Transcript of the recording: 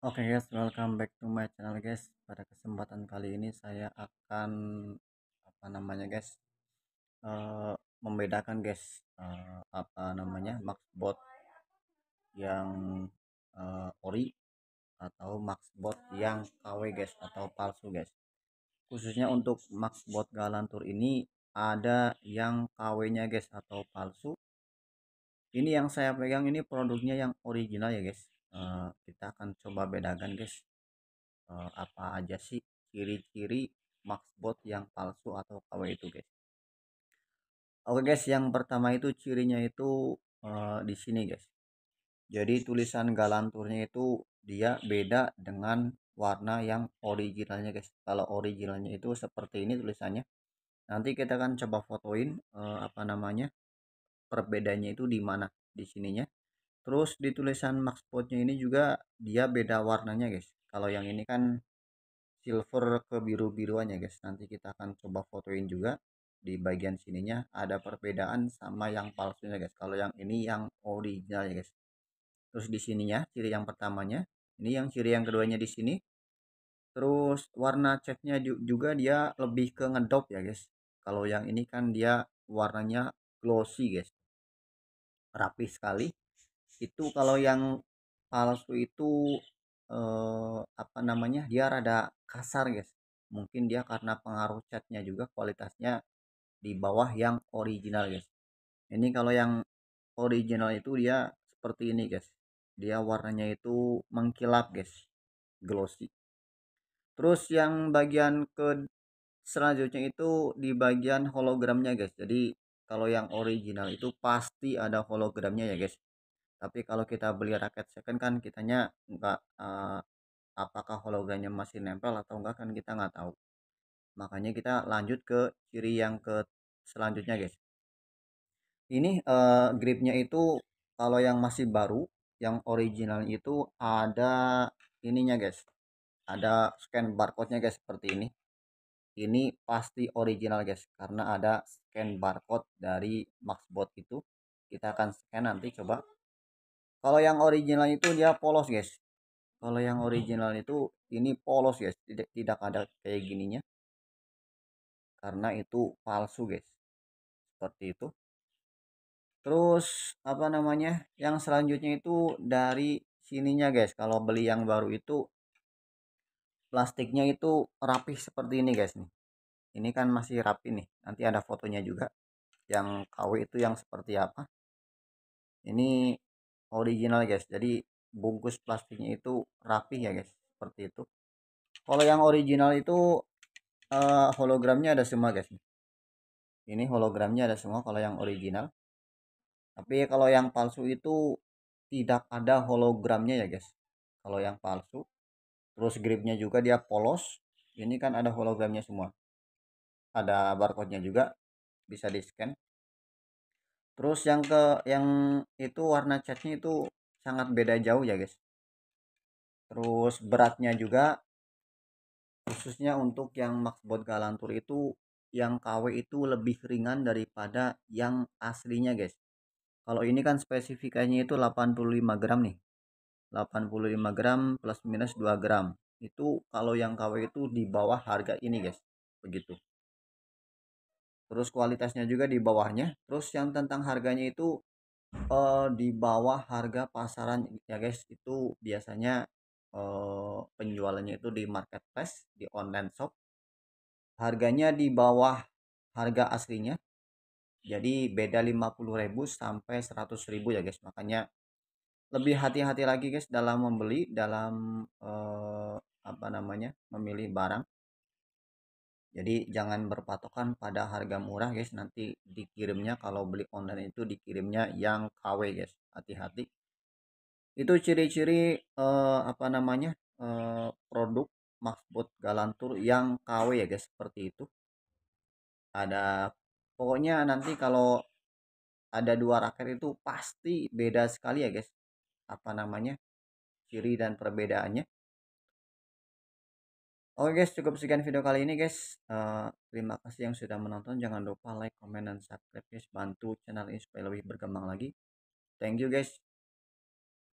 Oke guys, welcome back to my channel guys. Pada kesempatan kali ini saya akan apa namanya guys uh, membedakan guys uh, apa namanya maxbot yang uh, ori atau maxbot yang KW guys atau palsu guys. Khususnya untuk maxbot galantur ini ada yang KW-nya guys atau palsu. Ini yang saya pegang ini produknya yang original ya guys Eh, kita akan coba bedakan guys uh, apa aja sih ciri-ciri maxbot yang palsu atau KW itu guys oke guys yang pertama itu cirinya itu uh, di sini guys jadi tulisan galanturnya itu dia beda dengan warna yang originalnya guys kalau originalnya itu seperti ini tulisannya nanti kita akan coba fotoin uh, apa namanya perbedaannya itu di mana di sininya Terus di tulisan mugspotnya ini juga dia beda warnanya guys. Kalau yang ini kan silver ke biru-biruannya guys. Nanti kita akan coba fotoin juga di bagian sininya ada perbedaan sama yang palsunya guys. Kalau yang ini yang original ya guys. Terus di sininya ciri yang pertamanya. Ini yang ciri yang keduanya di sini. Terus warna catnya juga dia lebih ke ngedop ya guys. Kalau yang ini kan dia warnanya glossy guys. Rapi sekali itu kalau yang palsu itu eh, apa namanya dia rada kasar guys mungkin dia karena pengaruh catnya juga kualitasnya di bawah yang original guys ini kalau yang original itu dia seperti ini guys dia warnanya itu mengkilap guys glossy terus yang bagian ke selanjutnya itu di bagian hologramnya guys jadi kalau yang original itu pasti ada hologramnya ya guys tapi kalau kita beli raket second kan kitanya nggak, uh, apakah hologramnya masih nempel atau enggak kan kita nggak tahu. Makanya kita lanjut ke ciri yang ke selanjutnya, guys. Ini, uh, gripnya itu kalau yang masih baru, yang original itu ada ininya, guys, ada scan barcode-nya, guys, seperti ini. Ini pasti original, guys, karena ada scan barcode dari Maxbot itu. Kita akan scan nanti coba kalau yang original itu dia polos guys kalau yang original itu ini polos guys tidak tidak ada kayak gininya karena itu palsu guys seperti itu terus apa namanya yang selanjutnya itu dari sininya guys kalau beli yang baru itu plastiknya itu rapih seperti ini guys nih ini kan masih rapi nih nanti ada fotonya juga yang KW itu yang seperti apa ini original guys jadi bungkus plastiknya itu rapi ya guys seperti itu kalau yang original itu uh, hologramnya ada semua guys ini hologramnya ada semua kalau yang original tapi kalau yang palsu itu tidak ada hologramnya ya guys kalau yang palsu terus gripnya juga dia polos ini kan ada hologramnya semua ada barcode nya juga bisa di scan terus yang ke yang itu warna catnya itu sangat beda jauh ya guys terus beratnya juga khususnya untuk yang Maxbot Galantur itu yang KW itu lebih ringan daripada yang aslinya guys kalau ini kan spesifikasinya itu 85 gram nih 85 gram plus minus 2 gram itu kalau yang KW itu di bawah harga ini guys begitu terus kualitasnya juga di bawahnya terus yang tentang harganya itu eh, di bawah harga pasaran ya guys itu biasanya eh, penjualannya itu di marketplace di online shop harganya di bawah harga aslinya jadi beda 50.000 sampai 100.000 ya guys makanya lebih hati-hati lagi guys dalam membeli dalam eh, apa namanya memilih barang jadi jangan berpatokan pada harga murah guys nanti dikirimnya kalau beli online itu dikirimnya yang KW guys hati-hati itu ciri-ciri eh, apa namanya eh, produk maksud Galantur yang KW ya guys seperti itu ada pokoknya nanti kalau ada dua raket itu pasti beda sekali ya guys apa namanya ciri dan perbedaannya Oke guys, cukup sekian video kali ini guys. Eh, terima kasih yang sudah menonton. Jangan lupa like, comment, dan subscribe guys. Bantu channel ini supaya lebih berkembang lagi. Thank you guys.